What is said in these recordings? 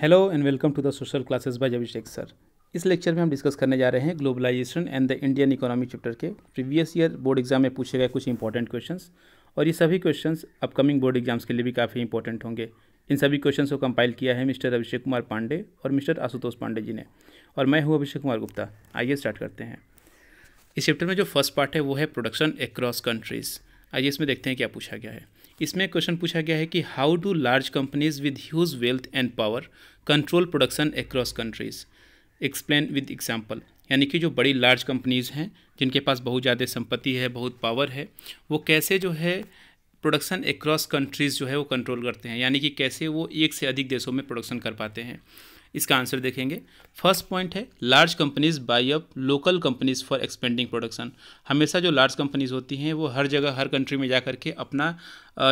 Hello and welcome to the social classes by Abhishek sir इस lecture में हम discuss करने जा रहे हैं globalisation and the Indian economy chapter के प्रीवियस ईयर बोर्ड एग्जाम में पूछे गए कुछ इंपॉर्टेंट क्वेश्चंस और ये सभी क्वेश्चंस अपकमिंग बोर्ड एग्जाम्स के लिए भी काफ़ी इंपॉर्टेंट होंगे इन सभी क्वेश्चन को कंपाइल किया है मिस्टर अभिषेक कुमार पांडे और मिस्टर आशुतोष पांडे जी ने और मैं हूँ अभिषेक कुमार गुप्ता आइए स्टार्ट करते हैं इस चैप्टर में जो फर्स्ट पार्ट है वो है प्रोडक्शन एक्रॉस कंट्रीज़ आइए इसमें देखते हैं क्या पूछा गया है इसमें क्वेश्चन पूछा गया है कि how do large companies with huge wealth and power control production across countries explain with example यानी कि जो बड़ी लार्ज कंपनीज़ हैं जिनके पास बहुत ज़्यादा संपत्ति है बहुत पावर है वो कैसे जो है प्रोडक्शन एक्रॉस कंट्रीज़ जो है वो कंट्रोल करते हैं यानी कि कैसे वो एक से अधिक देशों में प्रोडक्शन कर पाते हैं इसका आंसर देखेंगे फर्स्ट पॉइंट है large companies buy up local companies for expanding production हमेशा जो लार्ज कंपनीज होती हैं वो हर जगह हर कंट्री में जा कर के अपना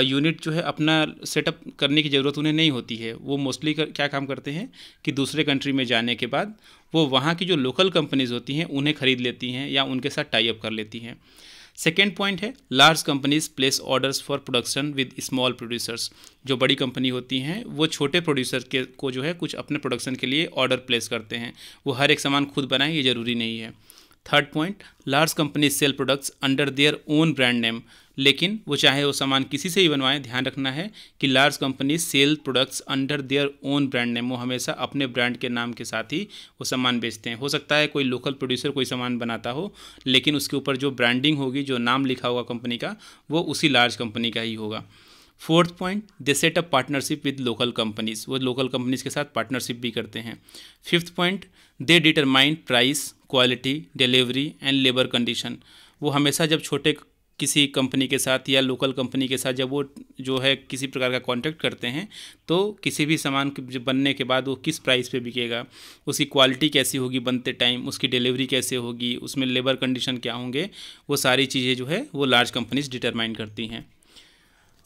यूनिट जो है अपना सेटअप करने की ज़रूरत उन्हें नहीं होती है वो मोस्टली क्या काम करते हैं कि दूसरे कंट्री में जाने के बाद वो वहाँ की जो लोकल कंपनीज़ होती हैं उन्हें ख़रीद लेती हैं या उनके साथ टाई अप कर लेती हैं सेकेंड पॉइंट है large companies place orders for production with small producers जो बड़ी कंपनी होती हैं वो छोटे प्रोड्यूसर के को जो है कुछ अपने प्रोडक्शन के लिए ऑर्डर प्लेस करते हैं वो हर एक सामान खुद बनाएं ये ज़रूरी नहीं है third point large company sell products under their own brand name लेकिन वो चाहे वो सामान किसी से ही बनवाएं ध्यान रखना है कि large company sell products under their own brand name वो हमेशा अपने ब्रांड के नाम के साथ ही वो सामान बेचते हैं हो सकता है कोई लोकल प्रोड्यूसर कोई सामान बनाता हो लेकिन उसके ऊपर जो ब्रांडिंग होगी जो नाम लिखा होगा कंपनी का वो उसी लार्ज कंपनी का ही होगा fourth point they set up partnership with local companies वो लोकल कंपनीज के साथ पार्टनरशिप भी करते हैं fifth point they determined price quality delivery and labour condition वो हमेशा जब छोटे किसी कंपनी के साथ या लोकल कंपनी के साथ जब वो जो है किसी प्रकार का कॉन्ट्रैक्ट करते हैं तो किसी भी सामान के बनने के बाद वो किस प्राइस पे बिकेगा उसकी क्वालिटी कैसी होगी बनते टाइम उसकी डिलीवरी कैसे होगी उसमें लेबर कंडीशन क्या होंगे वो सारी चीज़ें जो है वो लार्ज कंपनीज डिटरमाइन करती हैं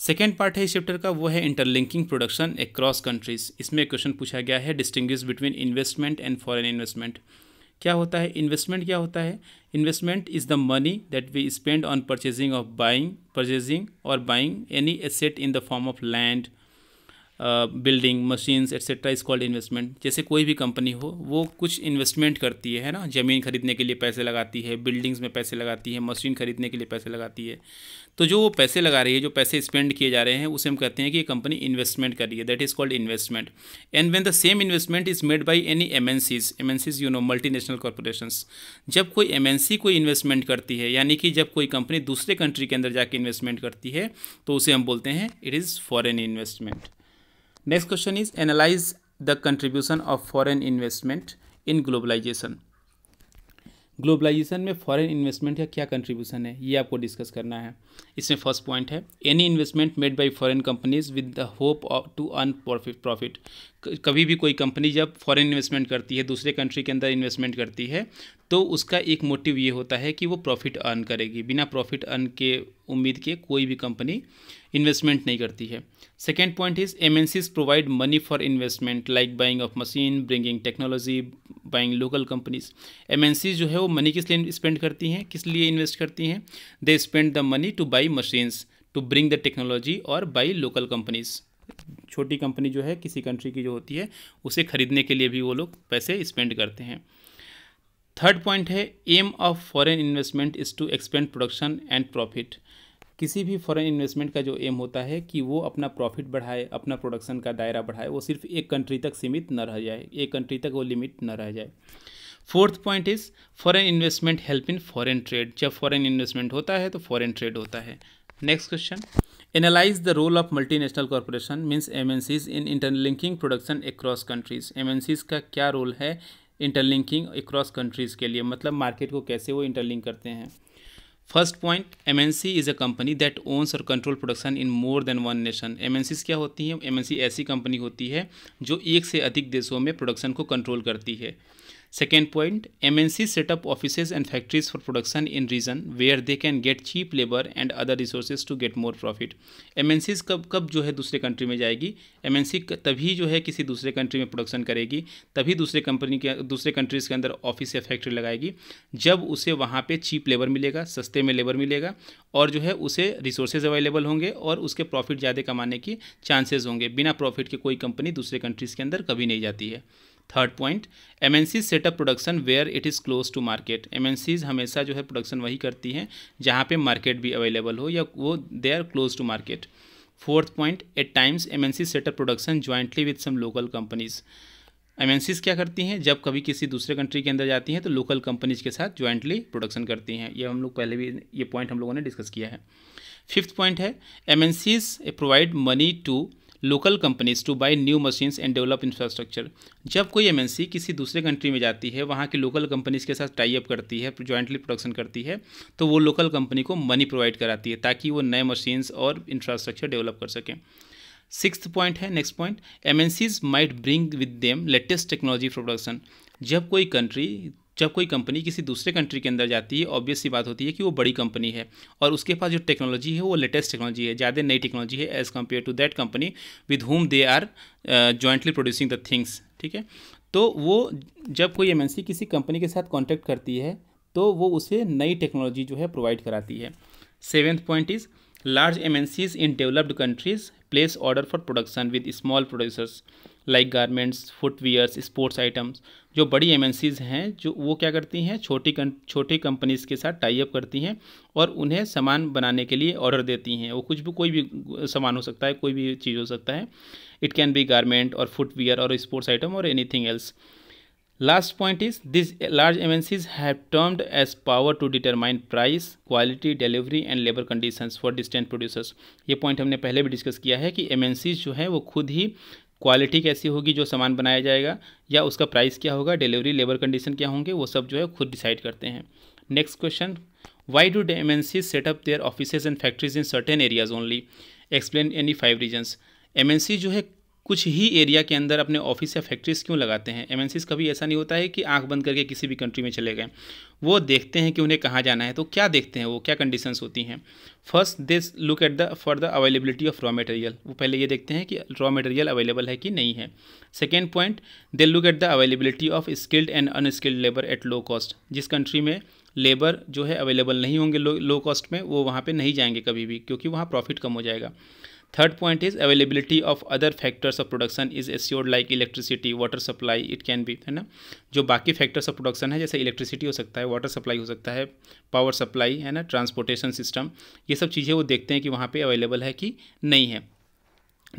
सेकेंड पार्ट है इस चैप्टर का वो है इंटरलिंकिंग प्रोडक्शन अक्रॉस कंट्रीज इसमें क्वेश्चन पूछा गया है distinguish between investment and foreign investment क्या होता है इन्वेस्टमेंट क्या होता है investment is the money that we spend on purchasing of buying purchasing और buying any asset in the form of land building machines etcetera is called investment जैसे कोई भी कंपनी हो वो कुछ इन्वेस्टमेंट करती है है ना ज़मीन खरीदने के लिए पैसे लगाती है बिल्डिंग्स में पैसे लगाती है मशीन खरीदने के लिए पैसे लगाती है तो जो वो पैसे लगा रही है जो पैसे स्पेंड किए जा रहे हैं उसे हम कहते हैं कि कंपनी इन्वेस्टमेंट कर रही है that is called investment and when the same investment is made by any M N Cs M N Cs you know multinational corporation जब कोई एम एन सी कोई इन्वेस्टमेंट करती है यानी कि जब कोई कंपनी दूसरे कंट्री के अंदर जाके इन्वेस्टमेंट करती है तो उसे हम बोलते हैं it is foreign investment Next question is analyze the contribution of foreign investment in globalization. Globalisation में फॉरेन इन्वेस्टमेंट का क्या कंट्रीब्यूशन है ये आपको डिस्कस करना है इसमें फर्स्ट पॉइंट है any investment made by foreign companies with the hope to earn profit profit कभी भी कोई कंपनी जब फॉरेन इन्वेस्टमेंट करती है दूसरे कंट्री के अंदर इन्वेस्टमेंट करती है तो उसका एक मोटिव ये होता है कि वो प्रॉफिट अर्न करेगी बिना प्रॉफिट अर्न के उम्मीद के कोई भी कंपनी इन्वेस्टमेंट नहीं करती है second point is M provide money for investment like buying of machine bringing technology buying local companies um जो है वो मनी किस लिए स्पेंड करती हैं किस लिए इन्वेस्ट करती हैं they spend the money to buy machines to bring the technology और बाई लोकल कंपनीज छोटी कंपनी जो है किसी कंट्री की जो होती है उसे खरीदने के लिए भी वो लोग पैसे स्पेंड करते हैं थर्ड पॉइंट है aim of foreign investment is to expand production and profit किसी भी फॉरेन इन्वेस्टमेंट का जो एम होता है कि वो अपना प्रॉफिट बढ़ाए अपना प्रोडक्शन का दायरा बढ़ाए वो सिर्फ एक कंट्री तक सीमित न रह जाए एक कंट्री तक वो लिमिट न रह जाए fourth point is foreign investment help in foreign trade जब फॉरेन इन्वेस्टमेंट होता है तो फॉरेन ट्रेड होता है next question analyse the role of multinational corporation means M in interlinking production across countries M का क्या रोल है interlinking across countries के लिए मतलब मार्केट को कैसे वो इंटरलिंक करते हैं first point M N C is a company that owns और control production in more than one nation M N Cs क्या होती हैं एम एन सी ऐसी कंपनी होती है जो एक से अधिक देशों में प्रोडक्शन को कंट्रोल करती है second point M N C set up office and factories for production in region where they can get cheap labour and other and to get more profit M N Cs कब कब जो है दूसरे country में जाएगी M N सी तभी जो है किसी दूसरे कंट्री में प्रोडक्शन करेगी तभी दूसरे कंपनी के दूसरे कंट्रीज़ के अंदर ऑफिस या फैक्ट्री लगाएगी जब उसे वहाँ पर चीप लेबर मिलेगा सस्ते में लेबर मिलेगा और जो है उसे रिसोर्सेज अवेलेबल होंगे और उसके प्रॉफिट ज़्यादा कमाने की चांसेज होंगे बिना प्रॉफिट के कोई कंपनी दूसरे कंट्रीज़ के अंदर कभी नहीं जाती है third point M N C set up production where it is close to market M N Cs हमेशा जो है प्रोडक्शन वही करती हैं जहाँ पे मार्केट भी अवेलेबल हो या वो they are close to market fourth point at times M N C set up production jointly with some local companies M N Cs क्या करती हैं जब कभी किसी दूसरे कंट्री के अंदर जाती हैं तो लोकल कंपनीज के साथ ज्वाइंटली प्रोडक्शन करती हैं ये हम लोग पहले भी ये पॉइंट हम लोगों ने डिस्कस किया है फिफ्थ पॉइंट है M N Cs provide money to local companies to buy new machines and develop infrastructure जब कोई एम किसी दूसरे कंट्री में जाती है वहाँ की लोकल कंपनीज के साथ टाई अप करती है जॉइंटली प्रोडक्शन करती है तो वो लोकल कंपनी को मनी प्रोवाइड कराती है ताकि वो नए मशीन्स और इंफ्रास्ट्रक्चर डेवलप कर सकें सिक्स पॉइंट है next point M N Cs might bring with them latest technology production जब कोई कंट्री जब कोई कंपनी किसी दूसरे कंट्री के अंदर जाती है ऑब्वियस सी बात होती है कि वो बड़ी कंपनी है और उसके पास जो टेक्नोलॉजी है वो लेटेस्ट टेक्नोलॉजी है ज़्यादा नई टेक्नोलॉजी है as compare to that company with whom they are jointly producing the things ठीक है तो वो जब कोई एम किसी कंपनी के साथ कॉन्टैक्ट करती है तो वो उसे नई टेक्नोलॉजी जो है प्रोवाइड कराती है seventh point is large M in developed countries place order for production with small producers like garments footwears sports items जो बड़ी एम हैं जो वो क्या करती हैं छोटी छोटी कंपनीज़ के साथ टाई अप करती हैं और उन्हें सामान बनाने के लिए ऑर्डर देती हैं वो कुछ भी कोई भी सामान हो सकता है कोई भी चीज़ हो सकता है इट कैन बी गारमेंट और फुटवेयर और स्पोर्ट्स आइटम और anything else Last point is these large MNCs have termed as power to determine price quality delivery and labour condition for distant producers ये पॉइंट हमने पहले भी discuss किया है कि सीज जो है वो खुद ही क्वालिटी कैसी होगी जो सामान बनाया जाएगा या उसका प्राइस क्या होगा डिलीवरी लेबर कंडीशन क्या होंगे वो सब जो है खुद डिसाइड करते हैं next question why do M N set set up their offices and factories in certain areas only explain any five reasons सी जो है कुछ ही एरिया के अंदर अपने ऑफिस या फैक्ट्रीज क्यों लगाते हैं एम कभी ऐसा नहीं होता है कि आँख बंद करके किसी भी कंट्री में चले गए वो देखते हैं कि उन्हें कहाँ जाना है तो क्या देखते हैं वो क्या कंडीशन होती हैं first they look at the for the availability of raw material वो पहले ये देखते हैं कि रॉ मटेरियल अवेलेबल है कि नहीं है second point they look at the availability of skilled and unskilled labour at low cost जिस कंट्री में लेबर जो है अवेलेबल नहीं होंगे लो लो कॉस्ट में वो वहाँ पर नहीं जाएंगे कभी भी क्योंकि वहाँ प्रॉफिट कम हो जाएगा third point is availability of other factors of production is assured like electricity water supply it can be है ना जो बाकी फैक्टर्स ऑफ प्रोडक्शन है जैसे इलेक्ट्रिसिटी हो सकता है वाटर सप्लाई हो सकता है पावर सप्लाई है ना ट्रांसपोर्टेशन सिस्टम ये सब चीज़ें वो देखते हैं कि वहाँ पर अवेलेबल है कि नहीं है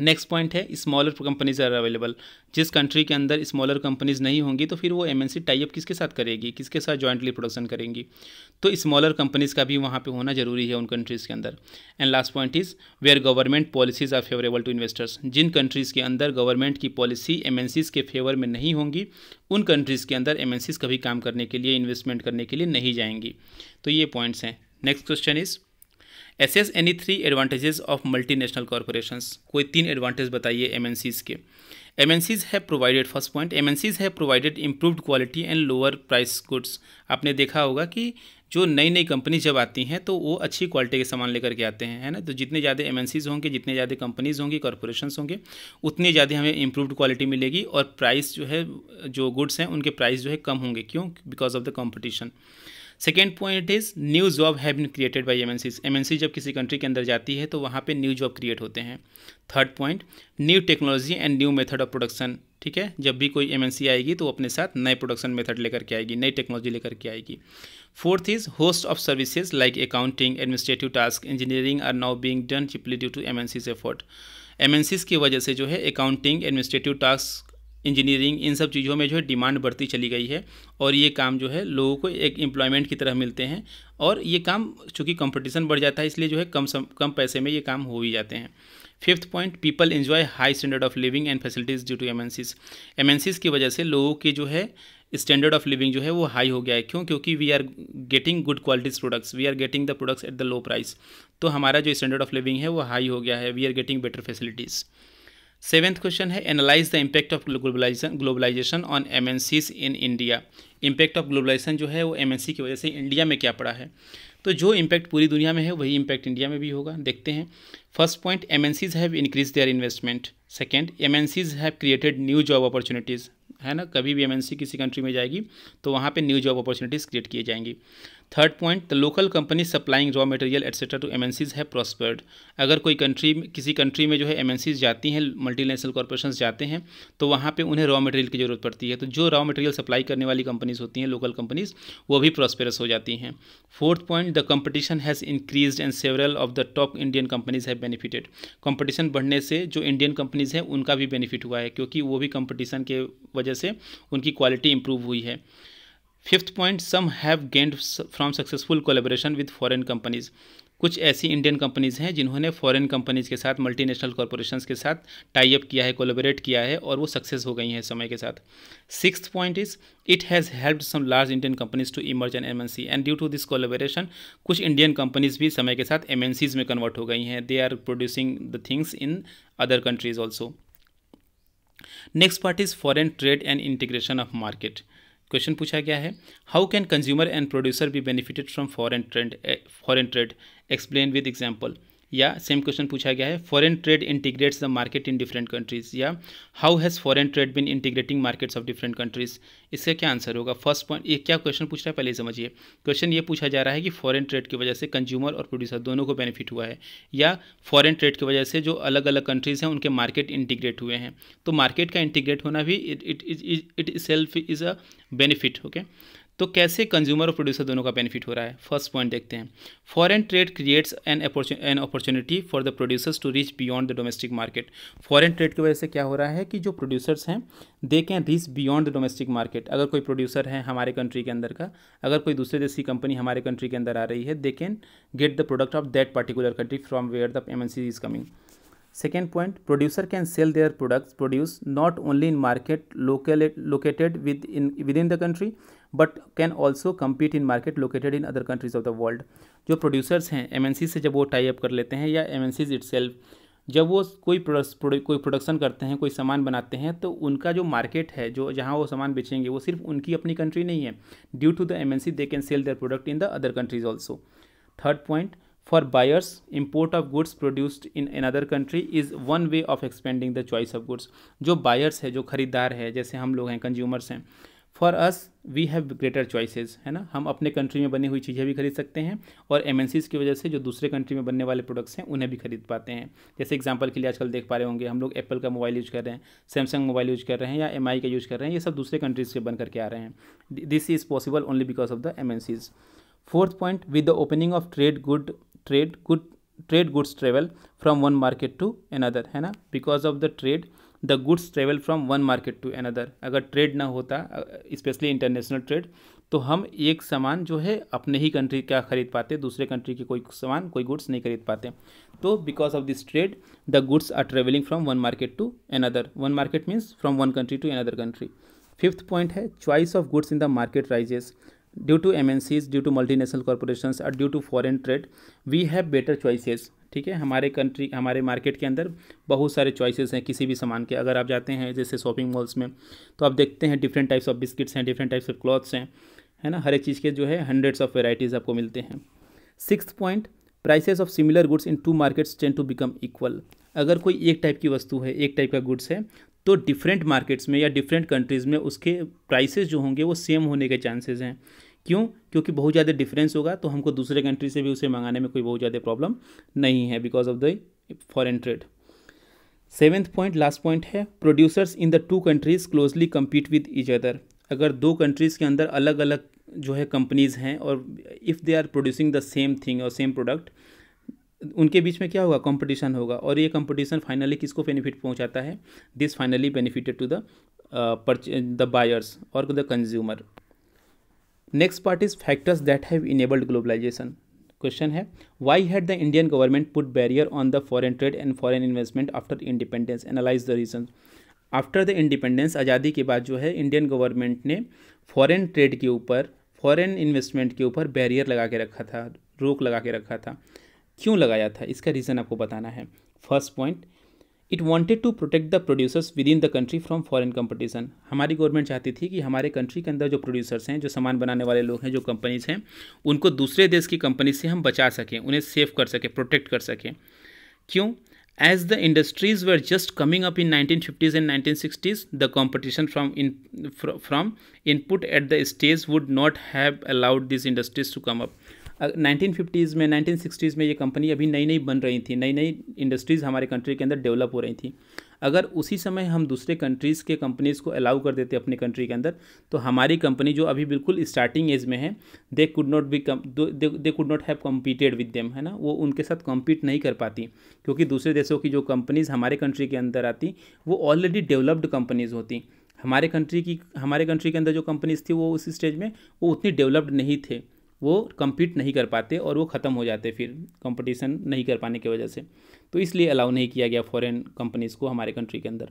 नेक्स्ट पॉइंट है स्मॉलर कंपनीज आर अवेलेबल जिस कंट्री के अंदर स्मॉलर कंपनीज नहीं होंगी तो फिर वो एम सी टाइप किसके साथ करेगी किसके साथ जॉइंटली प्रोडक्शन करेंगी तो स्मॉलर कंपनीज का भी वहाँ पे होना जरूरी है उन कंट्रीज़ के अंदर and last point is where government policies are favourable to investors जिन कंट्रीज़ के अंदर गवर्नमेंट की पॉलिसी एम के फेवर में नहीं होंगी उन कंट्रीज़ के अंदर एम कभी काम करने के लिए इन्वेस्टमेंट करने के लिए नहीं जाएंगी तो ये पॉइंट्स हैं next question is assess any three advantages of national corporations कोई तीन एडवांटेज बताइए एमएनसीज के M Cs have provided first point M N Cs have provided improved quality and lower price goods आपने देखा होगा कि जो नई नई कंपनी जब आती हैं तो वो अच्छी क्वालिटी के सामान लेकर के आते हैं है ना तो जितने ज़्यादा एम एन सीज होंगे जितने ज़्यादा कंपनीज़ होंगी कॉरपोरेशंस होंगे उतनी ज़्यादा हमें इम्प्रूवड क्वालिटी मिलेगी और प्राइस जो है जो गुड्स हैं उनके प्राइस जो है कम होंगे क्यों because of the competition second point is new job have been created by M N जब किसी कंट्री के अंदर जाती है तो वहाँ पर न्यू जॉब क्रिएट होते हैं third point new technology and new method of production ठीक है जब भी कोई एम आएगी तो अपने साथ नए प्रोडक्शन मेथड लेकर के आएगी नई टेक्नोलॉजी लेकर के आएगी fourth is host of services like accounting administrative task engineering are now being done cheaply due to um an effort um की वजह से जो है अकाउंटिंग एडमिनिस्ट्रेटिव टास्क इंजीनियरिंग इन सब चीज़ों में जो है डिमांड बढ़ती चली गई है और ये काम जो है लोगों को एक एम्प्लॉयमेंट की तरह मिलते हैं और ये काम चूँकि कंपटीशन बढ़ जाता है इसलिए जो है कम सम, कम पैसे में ये काम हो ही जाते हैं fifth point people enjoy high standard of living and facilities due to MNCs MNCs की वजह से लोगों के जो है स्टैंडर्ड ऑफ लिविंग जो है वो हाई हो गया है क्यों क्योंकि we are getting good qualities products we are getting the products at the low price तो हमारा जो स्टैंडर्ड ऑफ लिविंग है वो हाई हो गया है we are getting better facilities seventh question है analyse the impact of globalisation globalisation on um in India impact of globalisation जो है वो एम की वजह से इंडिया में क्या पड़ा है तो जो इम्पैक्ट पूरी दुनिया में है वही इम्पैक्ट इंडिया में भी होगा देखते हैं first point um have increase their investment second um have created new job opportunities है ना कभी भी एम किसी कंट्री में जाएगी तो वहाँ पर न्यू जॉब अपॉर्चुनिटीज़ क्रिएट किए जाएंगी third point the local company supplying raw material etcetera to um है प्रॉस्पर्ड अगर कोई कंट्री किसी कंट्री में जो है एम जाती हैं मल्टीनेशनल कॉरपोरेशन जाते हैं तो वहाँ पे उन्हें रॉ मटेरियल की ज़रूरत पड़ती है तो जो रॉ मटेरियल सप्लाई करने वाली कंपनीज होती हैं लोकल कंपनीज वो भी प्रॉस्पेरस हो जाती हैं fourth point the competition has increase and several of the top Indian companies have benefited competition बढ़ने से जो इंडियन कंपनीज हैं उनका भी बेनिफिट हुआ है क्योंकि वो भी कंपटीशन के वजह से उनकी क्वालिटी इंप्रूव हुई है fifth point some have gained from successful collaboration with foreign companies कुछ ऐसी इंडियन कंपनीज हैं जिन्होंने फॉरेन कंपनीज के साथ मल्टीनेशनल कॉरपोरेशंस के साथ टाई अप किया है कोलेबोरेट किया है और वो सक्सेस हो गई हैं समय के साथ six point is it has helped some large Indian companies to emerge an um and due to this collaboration कुछ इंडियन कंपनीज भी समय के साथ एम में कन्वर्ट हो गई हैं they are producing the things in other countries also next part is foreign trade and integration of market question पूछा गया है how can consumer and producer be benefited from foreign trend foreign trade explain with example या same question पूछा गया है foreign trade integrates the market in different countries या how has foreign trade been integrating markets of different countries इसका क्या answer होगा first point ये क्या क्वेश्चन पूछ रहा है पहले समझिए क्वेश्चन ये पूछा जा रहा है कि फॉरेन ट्रेड की वजह से कंज्यूमर और प्रोड्यूसर दोनों को बेनिफिट हुआ है या फॉरेन ट्रेड की वजह से जो अलग अलग कंट्रीज़ हैं उनके मार्केट इंटीग्रेट हुए हैं तो मार्केट का इंटीग्रेट होना भी it it itself is a benefit okay तो कैसे कंज्यूमर और प्रोड्यूसर दोनों का बेनिफिट हो रहा है फर्स्ट पॉइंट देखते हैं foreign trade creates an an opportunity for the producers to reach beyond the domestic market foreign trade की वजह से क्या हो रहा है कि जो प्रोड्यूसर्स हैं they can reach beyond the domestic market अगर कोई प्रोड्यूसर है हमारे कंट्री के अंदर का अगर कोई दूसरे देश की कंपनी हमारे कंट्री के अंदर आ रही है they can get the product of that particular country from where the um is coming Second point, producer can sell their products not not only in market with located with within the country but can also compete in market located in other countries of the world जो producers हैं um से जब वो tie up कर लेते हैं या M N seize जब वो कोई प्रोडक्ट कोई प्रोडक्शन करते हैं कोई सामान बनाते हैं तो उनका जो मार्केट है जो जहाँ वो सामान बेचेंगे वो सिर्फ उनकी अपनी कंट्री नहीं है due to the M N C they can sell their product in the other countries also third point for buyers import of goods goods in in other country is one way of expanding the choice of goods जो buyers है जो खरीदार है जैसे हम लोग हैं consumers हैं for us we have greater choices है ना हम अपने कंट्री में बनी हुई चीज़ें भी खरीद सकते हैं और एम की वजह से जो दूसरे कंट्री में बनने वाले प्रोडक्ट्स हैं उन्हें भी खरीद पाते हैं जैसे एग्जांपल के लिए आजकल देख पा रहे होंगे हम लोग एप्पल का मोबाइल यूज़ कर रहे हैं सैमसंग मोबाइल यूज़ कर रहे हैं या एम आई का यूज़ कर रहे हैं ये सब दूसरे कंट्रीज़ के बन करके आ रहे हैं this is possible only because of the um fourth point with the opening of trade good trade good trade goods travel from one market to another है ना because of the trade the goods travel from one market to another अगर trade ना होता specially international trade तो हम एक सामान जो है अपने ही कंट्री का खरीद पाते दूसरे कंट्री के कोई सामान कोई गुड्स नहीं खरीद पाते तो because of this trade the goods are travelling from one market to another one market means from one country to another country fifth point है choice of goods in the market rises due to um due to multinational corporation और due to foreign trade we have better choices ठीक है हमारे country हमारे market के अंदर बहुत सारे चॉइसेस हैं किसी भी सामान के अगर आप जाते हैं जैसे शॉपिंग मॉल्स में तो आप देखते हैं डिफरेंट टाइप्स ऑफ बिस्किट्स हैं डिफरेंट टाइप्स ऑफ क्लॉथ्स हैं है ना हर एक चीज़ के जो है हंड्रेड्स ऑफ वेराइटीज़ आपको मिलते हैं six point prices of similar goods in two markets tend to become equal अगर कोई एक टाइप की वस्तु है एक टाइप का गुड्स है तो डिफरेंट मार्केट्स में या डिफरेंट कंट्रीज़ में उसके प्राइसेस जो होंगे वो सेम होने के चांसेस हैं क्यों क्योंकि बहुत ज़्यादा डिफरेंस होगा तो हमको दूसरे कंट्री से भी उसे मंगाने में कोई बहुत ज़्यादा प्रॉब्लम नहीं है because of the foreign trade seventh point last point है producers in the two countries closely compete with each other अगर दो कंट्रीज़ के अंदर अलग अलग जो है कंपनीज़ हैं और if they are producing the same thing और सेम प्रोडक्ट उनके बीच में क्या होगा कंपटीशन होगा और ये कंपटीशन फाइनली किसको बेनिफिट पहुंचाता है this finally benefited to the the buyers और the consumer next part is factors that have enabled globalisation question है why had the Indian government put barrier on the foreign trade and foreign investment after independence analyse the reason after the independence आज़ादी के बाद जो है Indian government ने foreign trade के ऊपर foreign investment के ऊपर बैरियर लगा के रखा था रोक लगा के रखा था क्यों लगाया था इसका रीज़न आपको बताना है first point it wanted to protect the producers within the country from foreign competition हमारी गवर्नमेंट चाहती थी कि हमारे कंट्री के अंदर जो प्रोड्यूसर्स हैं जो सामान बनाने वाले लोग हैं जो कंपनीज हैं उनको दूसरे देश की कंपनी से हम बचा सकें उन्हें सेव कर सकें प्रोटेक्ट कर सकें क्यों as the industries the just coming up in nineteen fifties and nineteen sixties the competition from in from input at the stage would not have allowed this industries to come up nineteen fifties में nineteen sixties में ये company अभी नई नई बन रही थी नई नई इंडस्ट्रीज़ हमारे कंट्री के अंदर डेवलप हो रही थी अगर उसी समय हम दूसरे कंट्रीज़ के कंपनीज़ को अलाउ कर देते अपने कंट्री के अंदर तो हमारी कंपनी जो अभी बिल्कुल स्टार्टिंग एज में है they could not be they could not have competed with them है ना वो उनके साथ कम्पीट नहीं कर पाती क्योंकि दूसरे देशों की जो कंपनीज़ हमारे कंट्री के अंदर आती वो ऑलरेडी डेवलप्ड कंपनीज़ होती हमारे कंट्री की हमारे कंट्री के अंदर जो कंपनीज़ थी वो उसी स्टेज में वो उतनी डेवलप्ड नहीं थे वो कम्पीट नहीं कर पाते और वो ख़त्म हो जाते फिर कंपटीशन नहीं कर पाने की वजह से तो इसलिए अलाउ नहीं किया गया फॉरेन कंपनीज़ को हमारे कंट्री के अंदर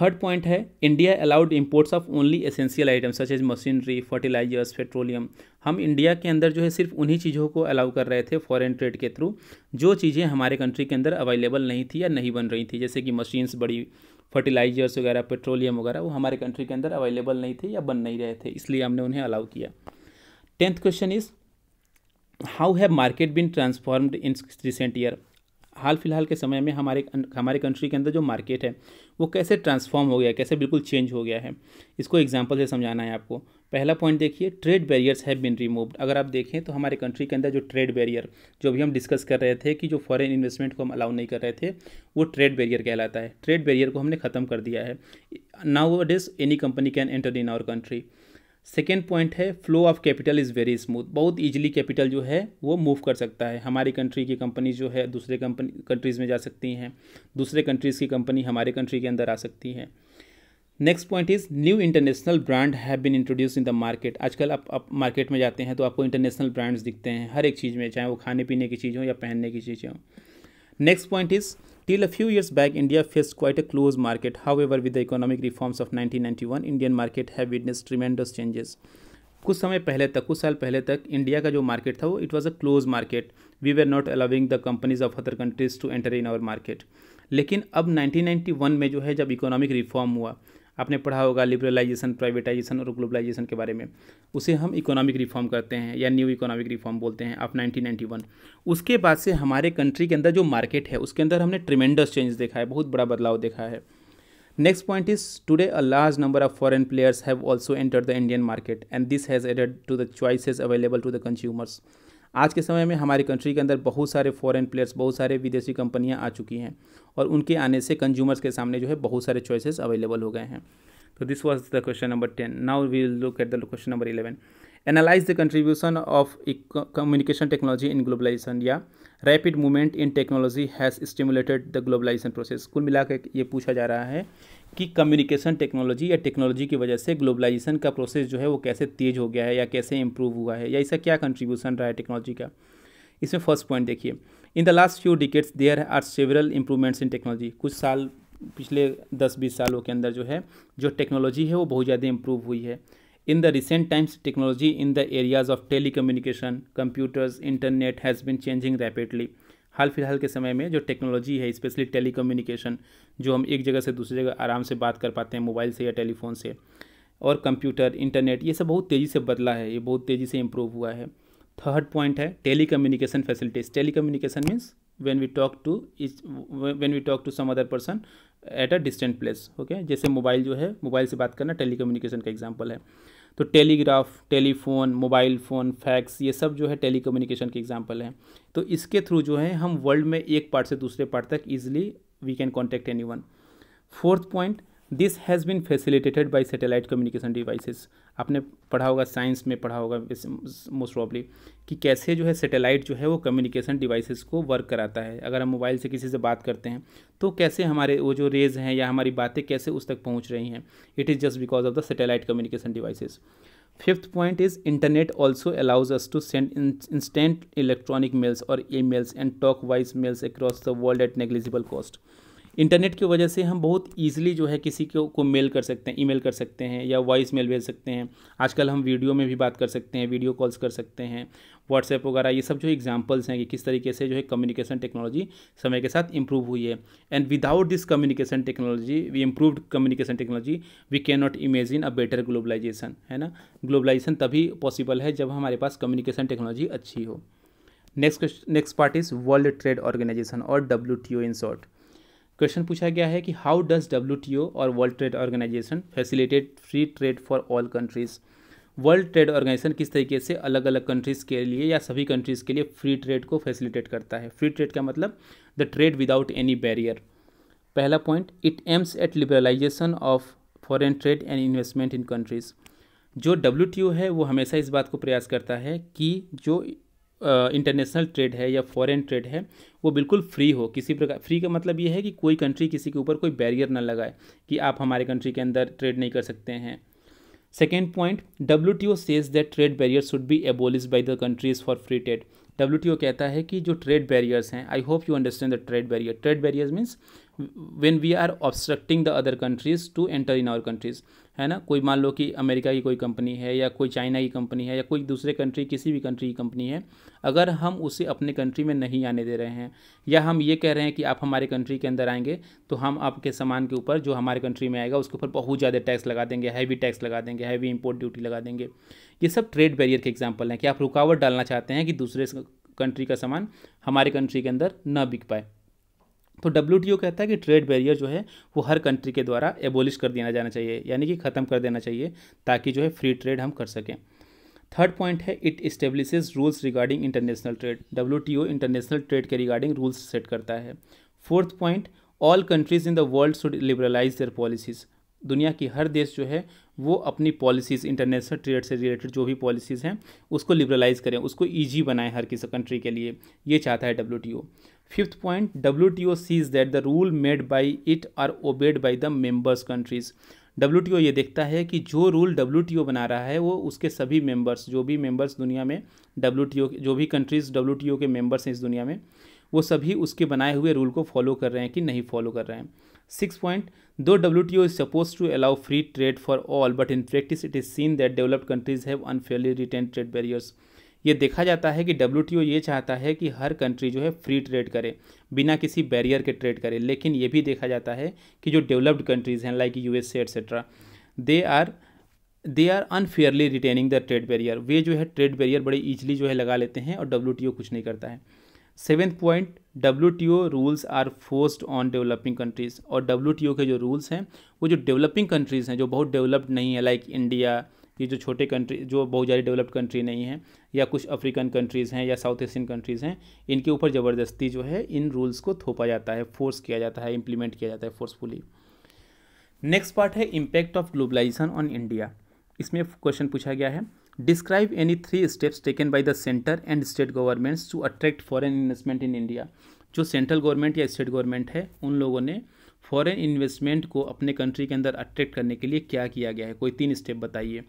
थर्ड पॉइंट है India allowed imports of only essential items such as machinery fertilisers petroleum हम इंडिया के अंदर जो है सिर्फ उन्हीं चीज़ों को अलाउ कर रहे थे फॉरेन ट्रेड के थ्रू जो चीज़ें हमारे कंट्री के अंदर अवेलेबल नहीं थी या नहीं बन रही थी जैसे कि मशीन्स बड़ी फर्टिलाइजर्स वगैरह पेट्रोलियम वगैरह वो हमारे कंट्री के अंदर अवेलेबल नहीं थे या बन नहीं रहे थे इसलिए हमने उन्हें अलाउ किया tenth question is how have market been transformed in recent year हाल फिलहाल के समय में हमारे हमारे कंट्री के अंदर जो मार्केट है वो कैसे ट्रांसफॉर्म हो गया कैसे बिल्कुल चेंज हो गया है इसको एग्जाम्पल से समझाना है आपको पहला पॉइंट देखिए trade barriers have been removed अगर आप देखें तो हमारे कंट्री के अंदर जो ट्रेड बैरियर जो भी हम डिस्कस कर रहे थे कि जो फॉरेन इन्वेस्टमेंट को हम अलाउ नहीं कर रहे थे वो ट्रेड बैरियर कहलाता है ट्रेड बैरियर को हमने ख़त्म कर दिया है nowadays any company can enter in our country second point है flow of capital is very smooth बहुत ईजिली कैपिटल जो है वो मूव कर सकता है हमारी कंट्री की कंपनी जो है दूसरे कंपनी कंट्रीज़ में जा सकती हैं दूसरे कंट्रीज़ की कंपनी हमारे कंट्री के अंदर आ सकती है next point is new international brand have been introduce in the market आजकल आप आप मार्केट में जाते हैं तो आपको इंटरनेशनल ब्रांड्स दिखते हैं हर एक चीज़ में चाहे वो खाने पीने की चीज़ हो या पहनने की चीज़ें हों next point is Till a few years back, India faced quite a closed market. However, with the economic reforms of 1991, Indian market have witnessed tremendous changes. कुछ समय पहले तक कुछ साल पहले तक इंडिया का जो मार्केट था वो it was a close market we were not allowing the companies of other countries to enter in our market लेकिन अब 1991 में जो है जब इकोनॉमिक रिफॉर्म हुआ आपने पढ़ा होगा लिबरलाइजेशन प्राइवेटाइजेशन और ग्लोबलाइजेशन के बारे में उसे हम इकोनॉमिक रिफॉर्म करते हैं या न्यू इकोनॉमिक रिफॉर्म बोलते हैं आप 1991 उसके बाद से हमारे कंट्री के अंदर जो मार्केट है उसके अंदर हमने ट्रिमेंडस चेंज देखा है बहुत बड़ा बदलाव देखा है next point is today a large number of foreign players have also enter the Indian market and this has added to the choices available to the consumers आज के समय में हमारी कंट्री के अंदर बहुत सारे फॉरेन प्लेयर्स बहुत सारे विदेशी कंपनियाँ आ चुकी हैं और उनके आने से कंज्यूमर्स के सामने जो है बहुत सारे चॉइसेस अवेलेबल हो गए हैं तो this was the question number ten now we look at the question number eleven analyse the contribution of communication technology in globalisation या rapid movement in technology has stimulated the globalisation process कुल मिलाकर ये पूछा जा रहा है कि communication technology या टेक्नोलॉजी की वजह से ग्लोबलाइजेशन का प्रोसेस जो है वो कैसे तेज़ हो गया है या कैसे इम्प्रूव हुआ है या इसका क्या कंट्रीब्यूशन रहा है टेक्नोलॉजी का इसमें फर्स्ट पॉइंट देखिए in the last few decades there are several improvements in technology कुछ साल पिछले दस बीस सालों के अंदर जो है जो टेक्नोलॉजी है वो बहुत ज़्यादा इम्प्रूव हुई है In the recent times, technology in the areas of telecommunication, computers, internet has been changing rapidly. हाल फिलहाल के समय में जो टेक्नोलॉजी है स्पेशली कम्युनिकेशन जो हम एक जगह से दूसरी जगह आराम से बात कर पाते हैं मोबाइल से या टेलीफोन से और कंप्यूटर इंटरनेट ये सब बहुत तेज़ी से बदला है ये बहुत तेज़ी से इम्प्रूव हुआ है थर्ड पॉइंट है telecommunication facilities telecommunication means when we talk to each when we talk to some other person at a distant place okay जैसे मोबाइल जो है मोबाइल से बात करना टेली कम्युनिकेशन का एग्जाम्पल है तो telegraph telephone mobile phone fax ये सब जो है टेली कम्युनिकेशन के एग्जाम्पल हैं तो इसके थ्रू जो है हम वर्ल्ड में एक पार्ट से दूसरे पार्ट तक easily we can contact anyone fourth point this has been facilitated by satellite communication devices आपने पढ़ा होगा साइंस में पढ़ा होगा मोस्ट प्रॉब्ली कि कैसे जो है सेटेलाइट जो है वो कम्युनिकेशन डिवाइसेस को वर्क कराता है अगर हम मोबाइल से किसी से बात करते हैं तो कैसे हमारे वो जो रेज हैं या हमारी बातें कैसे उस तक पहुंच रही हैं it is just because of the satellite communication devices fifth point is internet also allows us to send instant electronic mails और emails and talk voice mails across the world at negligible cost internet की वजह से हम बहुत easily जो है किसी को को मेल कर सकते हैं ईमेल कर सकते हैं या वॉइस मेल भेज सकते हैं आजकल हम वीडियो में भी बात कर सकते हैं वीडियो कॉल्स कर सकते हैं व्हाट्सएप वगैरह ये सब जो एग्जाम्पल्स हैं कि किस तरीके से जो है कम्युनिकेशन टेक्नोलॉजी समय के साथ इंप्रूव हुई है and without this communication technology we improved communication technology we cannot imagine a better globalisation है ना ग्लोबलाइजेशन तभी पॉसिबल है जब हमारे पास कम्युनिकेशन टेक्नोलॉजी अच्छी हो next next part is world trade organization और W T O in short question पूछा गया है कि हाउ डज डब्ल्यू और world trade organization facilitate free trade for all countries world trade organization किस तरीके से अलग अलग कंट्रीज़ के लिए या सभी कंट्रीज़ के लिए फ्री ट्रेड को फैसिलिटेट करता है फ्री ट्रेड का मतलब the trade without any barrier पहला point it aims at liberalization of foreign trade and investment in countries जो डब्ल्यू है वो हमेशा इस बात को प्रयास करता है कि जो इंटरनेशनल ट्रेड है या फॉरेन ट्रेड है वो बिल्कुल फ्री हो किसी प्रकार फ्री का मतलब ये है कि कोई कंट्री किसी के ऊपर कोई बैरियर ना लगाए कि आप हमारे कंट्री के अंदर ट्रेड नहीं कर सकते हैं second point W T O says that trade barrier should be abolish by the countries for free trade W T O कहता है कि जो ट्रेड बैरियर्स हैं I hope you understand the trade barrier trade barriers means when we are obstructing the other countries to enter in our countries है ना कोई मान लो कि अमेरिका की कोई कंपनी है या कोई चाइना की कंपनी है या कोई दूसरे कंट्री किसी भी कंट्री की कंपनी है अगर हम उसे अपने कंट्री में नहीं आने दे रहे हैं या हम ये कह रहे हैं कि आप हमारे कंट्री के अंदर आएंगे तो हम आपके सामान के ऊपर जो हमारे कंट्री में आएगा उसके ऊपर बहुत ज़्यादा टैक्स लगा देंगे हैवी टैक्स लगा देंगे हैवी इम्पोर्ट ड्यूटी लगा देंगे ये सब ट्रेड बैरियर के एग्जाम्पल हैं कि आप रुकावट डालना चाहते हैं कि दूसरे कंट्री का सामान हमारे कंट्री के अंदर ना बिक पाए तो डब्ल्यू कहता है कि ट्रेड बैरियर जो है वो हर कंट्री के द्वारा एबोलिश कर दिया जाना चाहिए यानी कि ख़त्म कर देना चाहिए ताकि जो है फ्री ट्रेड हम कर सकें थर्ड पॉइंट है it establishes rules regarding international trade W international trade के रिगार्डिंग रूल्स सेट करता है fourth point all countries in the world should liberalize their policies दुनिया की हर देश जो है वो अपनी पॉलिसीज़ इंटरनेशनल ट्रेड से रिलेटेड जो भी पॉलिसीज़ हैं उसको लिबरलाइज करें उसको ईजी बनाएं हर किसी कंट्री के लिए ये चाहता है W fifth point W T O sees that the rule made by it are obeyed by the members countries W T O ये देखता है कि जो रूल डब्ल्यू टी ओ बना रहा है वो उसके सभी मेम्बर्स जो भी मेम्बर्स दुनिया में डब्ल्यू टी ओ जो भी कंट्रीज़ डब्ल्यू टी ओ के मेम्बर्स हैं इस दुनिया में वो सभी उसके बनाए हुए रूल को फॉलो कर रहे हैं कि नहीं फॉलो कर रहे हैं सिक्स पॉइंट दो W T O is suppose to allow free trade for all but in practice it is seen that developed countries have unfairly retain trade barriers ये देखा जाता है कि डब्ल्यू ये चाहता है कि हर कंट्री जो है फ्री ट्रेड करे बिना किसी बैरियर के ट्रेड करे लेकिन ये भी देखा जाता है कि जो डेवलप्ड कंट्रीज़ हैं like U S etcetera they are they are unfairly retaining the trade barrier वे जो है ट्रेड बैरियर बड़े ईजिली जो है लगा लेते हैं और डब्ल्यू कुछ नहीं करता है seventh point W T O rules are forced on developing countries और डब्ल्यू टी ओ के जो रूल्स हैं वो जो डेवलपिंग कंट्रीज़ हैं जो बहुत डेवलप्ड नहीं है लाइक इंडिया ये जो छोटे कंट्री जो बहुत ज़्यादा डेवलप्ड कंट्री नहीं है या कुछ अफ्रीकन कंट्रीज़ हैं या साउथ एशियन कंट्रीज़ हैं इनके ऊपर ज़बरदस्ती जो है इन रूल्स को थोपा जाता है फोर्स किया जाता है इम्प्लीमेंट किया जाता है फोर्सफुली नेक्स्ट पार्ट है impact of globalization on India इसमें क्वेश्चन पूछा गया है describe any three steps taken by the centre and state governments to attract foreign investment in India जो सेंट्रल गवर्नमेंट या स्टेट गवर्नमेंट है उन लोगों ने फॉरेन इन्वेस्टमेंट को अपने कंट्री के अंदर अट्रैक्ट करने के लिए क्या किया गया है कोई तीन स्टेप बताइए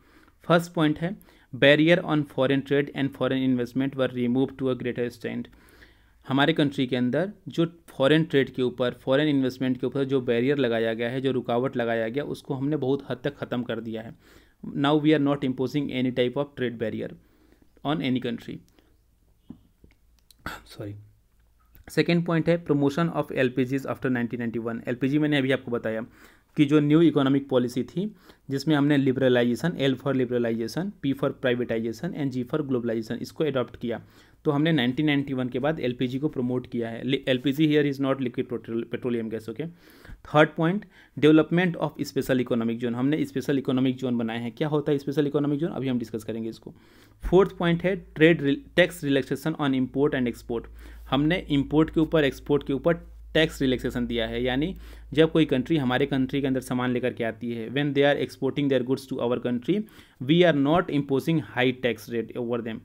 फर्स्ट पॉइंट है barrier on foreign trade and foreign investment were remove to a greater extent हमारे कंट्री के अंदर जो फॉरेन ट्रेड के ऊपर फॉरेन इन्वेस्टमेंट के ऊपर जो बैरियर लगाया गया है जो रुकावट लगाया गया उसको हमने बहुत हद तक ख़त्म कर दिया है now we are not imposing any type of trade barrier on any country sorry second point है promotion of L P Gs after nineteen ninety one L P G मैंने अभी आपको बताया की जो न्यू इकोनॉमिक पॉलिसी थी जिसमें हमने liberalization L for liberalization P for privatization and G for globalization इसको अडॉप्ट किया तो हमने 1991 के बाद एलपीजी को प्रमोट किया है LPG here is not liquid petroleum gas okay third point development of special economic zone हमने स्पेशल इकोनॉमिक जोन बनाए हैं क्या होता है स्पेशल इकोनॉमिक जोन अभी हम डिस्कस करेंगे इसको फोर्थ पॉइंट है trade tax relaxation on import and export हमने इम्पोर्ट के ऊपर एक्सपोर्ट के ऊपर टैक्स रिलैक्सेशन दिया है यानी जब कोई कंट्री हमारे कंट्री के अंदर सामान लेकर के आती है when they are exporting their goods to our country we are not imposing high tax rate over them